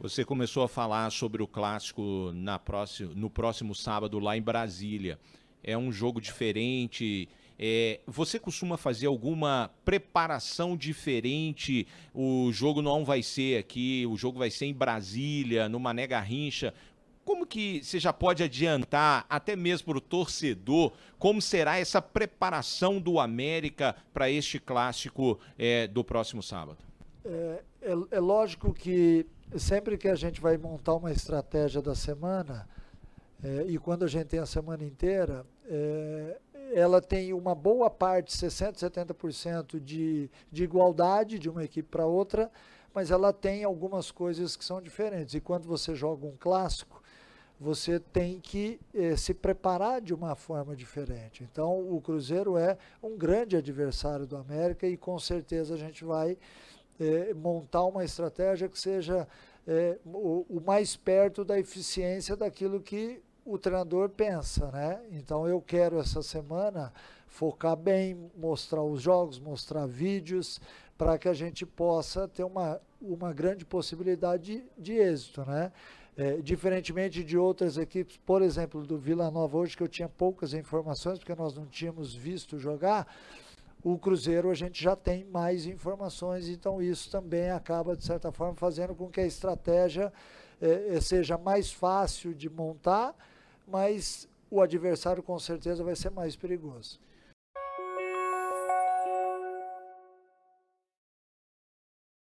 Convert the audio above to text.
Você começou a falar sobre o clássico na próximo, no próximo sábado lá em Brasília. É um jogo diferente. É, você costuma fazer alguma preparação diferente? O jogo não vai ser aqui, o jogo vai ser em Brasília, no Mané Garrincha. Como que você já pode adiantar, até mesmo para o torcedor, como será essa preparação do América para este clássico é, do próximo sábado? É, é, é lógico que sempre que a gente vai montar uma estratégia da semana, é, e quando a gente tem a semana inteira, é, ela tem uma boa parte, 60%, 70% de, de igualdade de uma equipe para outra, mas ela tem algumas coisas que são diferentes. E quando você joga um clássico, você tem que eh, se preparar de uma forma diferente. Então, o Cruzeiro é um grande adversário do América e com certeza a gente vai é, montar uma estratégia que seja é, o, o, mais perto da eficiência daquilo que o treinador pensa, né? Então eu quero essa semana focar bem, mostrar os jogos, mostrar vídeos, para que a gente possa ter uma, uma grande possibilidade de, de êxito, né? É, diferentemente de outras equipes, por exemplo, do Vila Nova hoje, que eu tinha poucas informações, porque nós não tínhamos visto jogar, o Cruzeiro a gente já tem mais informações, então isso também acaba, de certa forma, fazendo com que a estratégia eh, eh, seja mais fácil de montar, mas o adversário com certeza vai ser mais perigoso.